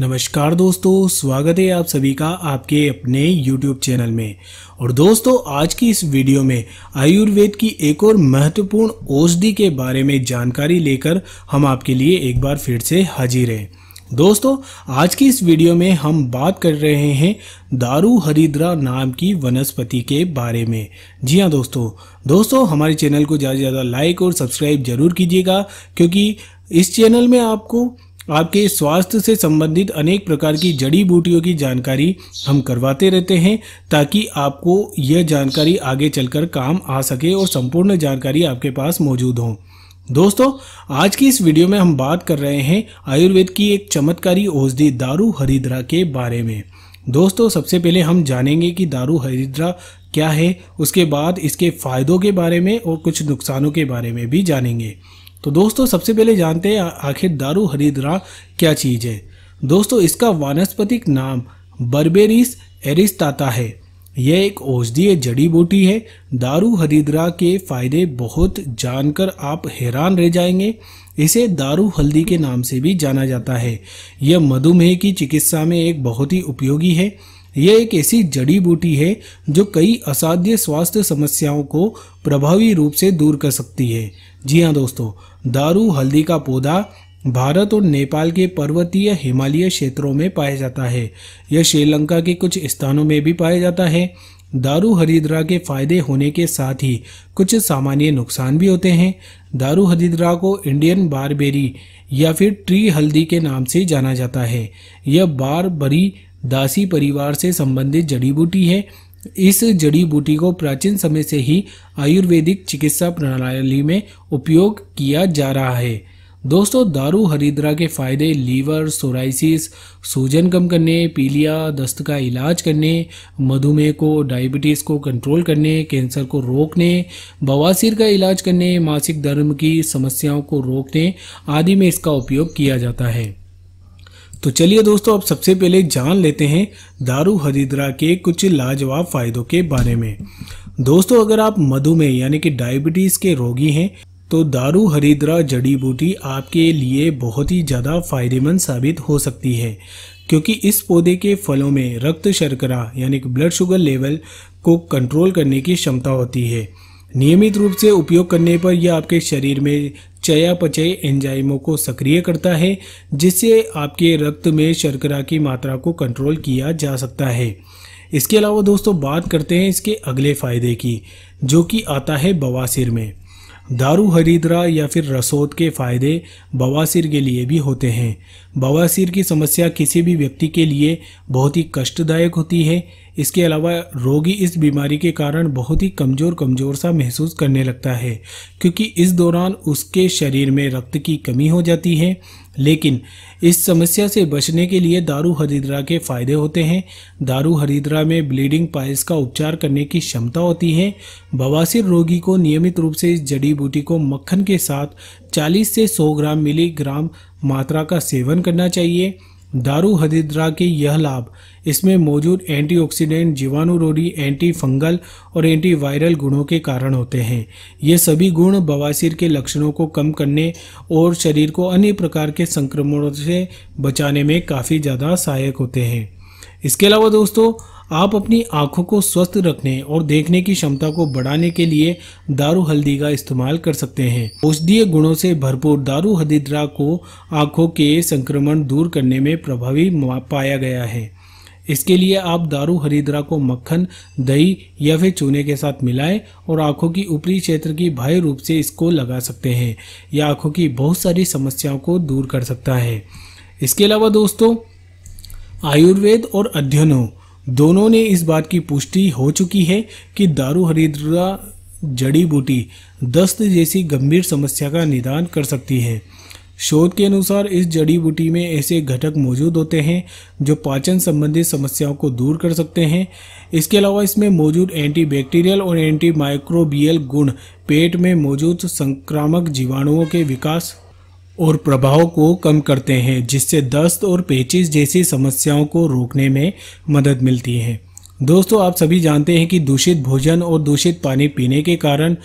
नमस्कार दोस्तों स्वागत है आप सभी का आपके अपने YouTube चैनल में और दोस्तों आज की इस वीडियो में आयुर्वेद की एक और महत्वपूर्ण औषधि के बारे में जानकारी लेकर हम आपके लिए एक बार फिर से हाजिर हैं दोस्तों आज की इस वीडियो में हम बात कर रहे हैं दारू हरिद्रा नाम की वनस्पति के बारे में जी हाँ दोस्तों दोस्तों हमारे चैनल को ज़्यादा से ज़्यादा लाइक और सब्सक्राइब जरूर कीजिएगा क्योंकि इस चैनल में आपको आपके स्वास्थ्य से संबंधित अनेक प्रकार की जड़ी बूटियों की जानकारी हम करवाते रहते हैं ताकि आपको यह जानकारी आगे चलकर काम आ सके और संपूर्ण जानकारी आपके पास मौजूद हो दोस्तों आज की इस वीडियो में हम बात कर रहे हैं आयुर्वेद की एक चमत्कारी औषधि दारू हरिद्रा के बारे में दोस्तों सबसे पहले हम जानेंगे कि दारू हरिद्रा क्या है उसके बाद इसके फ़ायदों के बारे में और कुछ नुकसानों के बारे में भी जानेंगे तो दोस्तों सबसे पहले जानते हैं आखिर दारू हरिद्रा क्या चीज़ है दोस्तों इसका वानस्पतिक नाम बर्बेरिस एरिस्टाता है यह एक औषधीय जड़ी बूटी है दारू हरिद्रा के फायदे बहुत जानकर आप हैरान रह जाएंगे इसे दारू हल्दी के नाम से भी जाना जाता है यह मधुमेह की चिकित्सा में एक बहुत ही उपयोगी है यह एक ऐसी जड़ी बूटी है जो कई असाध्य स्वास्थ्य समस्याओं को प्रभावी रूप से दूर कर सकती है जी हाँ दोस्तों दारू हल्दी का पौधा भारत और नेपाल के पर्वतीय हिमालय क्षेत्रों में पाया जाता है यह श्रीलंका के कुछ स्थानों में भी पाया जाता है दारू हरिद्रा के फायदे होने के साथ ही कुछ सामान्य नुकसान भी होते हैं दारू हरिद्रा को इंडियन बारबेरी या फिर ट्री हल्दी के नाम से जाना जाता है यह बारबरी दासी परिवार से संबंधित जड़ी बूटी है इस जड़ी बूटी को प्राचीन समय से ही आयुर्वेदिक चिकित्सा प्रणाली में उपयोग किया जा रहा है दोस्तों दारू हरिद्रा के फायदे लीवर सोराइसिस सूजन कम करने पीलिया दस्त का इलाज करने मधुमेह को डायबिटीज़ को कंट्रोल करने कैंसर को रोकने बवासीर का इलाज करने मासिक धर्म की समस्याओं को रोकने आदि में इसका उपयोग किया जाता है तो चलिए दोस्तों अब सबसे पहले जान लेते हैं दारू हरिद्रा के कुछ लाजवाब फायदों के बारे में दोस्तों अगर आप मधुमेह यानी कि डायबिटीज़ के रोगी हैं तो दारू हरिद्रा जड़ी बूटी आपके लिए बहुत ही ज़्यादा फायदेमंद साबित हो सकती है क्योंकि इस पौधे के फलों में रक्त शर्करा यानी कि ब्लड शुगर लेवल को कंट्रोल करने की क्षमता होती है नियमित रूप से उपयोग करने पर यह आपके शरीर में चयापचय एंजाइमों को सक्रिय करता है जिससे आपके रक्त में शर्करा की मात्रा को कंट्रोल किया जा सकता है इसके अलावा दोस्तों बात करते हैं इसके अगले फायदे की जो कि आता है बवासीर में दारू हरिद्रा या फिर रसोद के फायदे बवासीर के लिए भी होते हैं बवासीर की समस्या किसी भी व्यक्ति के लिए बहुत ही कष्टदायक होती है इसके अलावा रोगी इस बीमारी के कारण बहुत ही कमज़ोर कमज़ोर सा महसूस करने लगता है क्योंकि इस दौरान उसके शरीर में रक्त की कमी हो जाती है लेकिन इस समस्या से बचने के लिए दारू हरिद्रा के फायदे होते हैं दारू हरिद्रा में ब्लीडिंग पाइल्स का उपचार करने की क्षमता होती है बवासीर रोगी को नियमित रूप से इस जड़ी बूटी को मक्खन के साथ 40 से 100 ग्राम मिलीग्राम मात्रा का सेवन करना चाहिए दारू हदिद्रा के यह लाभ इसमें मौजूद एंटीऑक्सीडेंट जीवाणुरोधी एंटी फंगल और एंटी वायरल गुणों के कारण होते हैं ये सभी गुण बवासीर के लक्षणों को कम करने और शरीर को अन्य प्रकार के संक्रमणों से बचाने में काफ़ी ज़्यादा सहायक होते हैं इसके अलावा दोस्तों आप अपनी आंखों को स्वस्थ रखने और देखने की क्षमता को बढ़ाने के लिए दारू हल्दी का इस्तेमाल कर सकते हैं औषधीय गुणों से भरपूर दारू हदिद्रा को आंखों के संक्रमण दूर करने में प्रभावी पाया गया है इसके लिए आप दारू हरिद्रा को मक्खन दही या फिर चूने के साथ मिलाएं और आंखों की ऊपरी क्षेत्र की बाह्य रूप से इसको लगा सकते हैं यह आंखों की बहुत सारी समस्याओं को दूर कर सकता है इसके अलावा दोस्तों आयुर्वेद और अध्ययनों दोनों ने इस बात की पुष्टि हो चुकी है कि दारू हरिद्रा जड़ी बूटी दस्त जैसी गंभीर समस्या का निदान कर सकती है शोध के अनुसार इस जड़ी बूटी में ऐसे घटक मौजूद होते हैं जो पाचन संबंधी समस्याओं को दूर कर सकते हैं इसके अलावा इसमें मौजूद एंटीबैक्टीरियल और एंटीमाइक्रोबियल गुण पेट में मौजूद संक्रामक जीवाणुओं के विकास और प्रभाव को कम करते हैं जिससे दस्त और पेचिस जैसी समस्याओं को रोकने में मदद मिलती है दोस्तों आप सभी जानते हैं कि दूषित भोजन और दूषित पानी पीने के कारण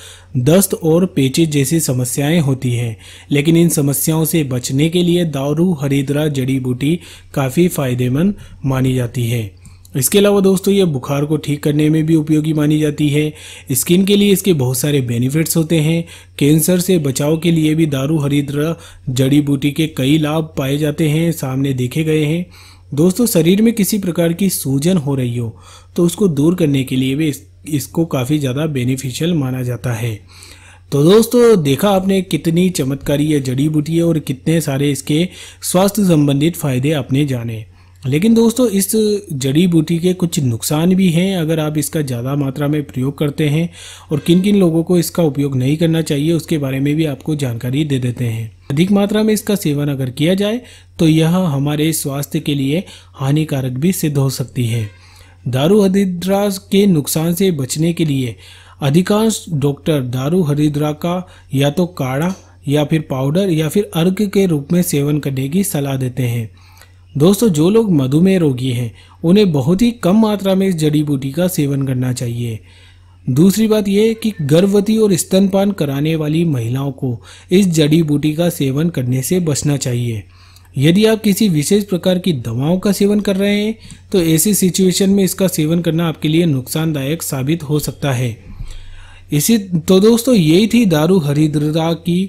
दस्त और पेचिस जैसी समस्याएं होती हैं लेकिन इन समस्याओं से बचने के लिए दारू हरिद्रा जड़ी बूटी काफ़ी फायदेमंद मानी जाती है इसके अलावा दोस्तों ये बुखार को ठीक करने में भी उपयोगी मानी जाती है स्किन के लिए इसके बहुत सारे बेनिफिट्स होते हैं कैंसर से बचाव के लिए भी दारू हरिद्र जड़ी बूटी के कई लाभ पाए जाते हैं सामने देखे गए हैं दोस्तों शरीर में किसी प्रकार की सूजन हो रही हो तो उसको दूर करने के लिए भी इस, इसको काफ़ी ज़्यादा बेनिफिशियल माना जाता है तो दोस्तों देखा आपने कितनी चमत्कारी है जड़ी बूटी है और कितने सारे इसके स्वास्थ्य संबंधित फायदे अपने जाने लेकिन दोस्तों इस जड़ी बूटी के कुछ नुकसान भी हैं अगर आप इसका ज़्यादा मात्रा में प्रयोग करते हैं और किन किन लोगों को इसका उपयोग नहीं करना चाहिए उसके बारे में भी आपको जानकारी दे देते हैं अधिक मात्रा में इसका सेवन अगर किया जाए तो यह हमारे स्वास्थ्य के लिए हानिकारक भी सिद्ध हो सकती है दारू हरिद्रा के नुकसान से बचने के लिए अधिकांश डॉक्टर दारू हरिद्रा का या तो काढ़ा या फिर पाउडर या फिर अर्घ के रूप में सेवन करने की सलाह देते हैं दोस्तों जो लोग मधुमेह रोगी हैं उन्हें बहुत ही कम मात्रा में इस जड़ी बूटी का सेवन करना चाहिए दूसरी बात यह कि गर्भवती और स्तनपान कराने वाली महिलाओं को इस जड़ी बूटी का सेवन करने से बचना चाहिए यदि आप किसी विशेष प्रकार की दवाओं का सेवन कर रहे हैं तो ऐसी सिचुएशन में इसका सेवन करना आपके लिए नुकसानदायक साबित हो सकता है इसी तो दोस्तों यही थी दारू हरिद्रा की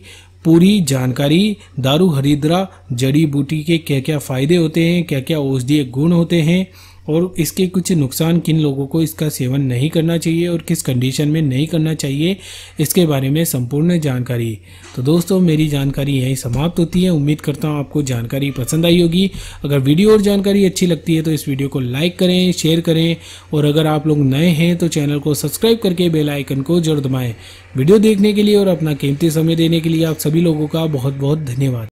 पूरी जानकारी दारू हरिद्रा जड़ी बूटी के क्या क्या फ़ायदे होते हैं क्या क्या औषधीय गुण होते हैं और इसके कुछ नुकसान किन लोगों को इसका सेवन नहीं करना चाहिए और किस कंडीशन में नहीं करना चाहिए इसके बारे में संपूर्ण जानकारी तो दोस्तों मेरी जानकारी यहीं समाप्त होती है उम्मीद करता हूँ आपको जानकारी पसंद आई होगी अगर वीडियो और जानकारी अच्छी लगती है तो इस वीडियो को लाइक करें शेयर करें और अगर आप लोग नए हैं तो चैनल को सब्सक्राइब करके बेलाइकन को जरूर दबाएँ वीडियो देखने के लिए और अपना कीमती समय देने के लिए आप सभी लोगों का बहुत बहुत धन्यवाद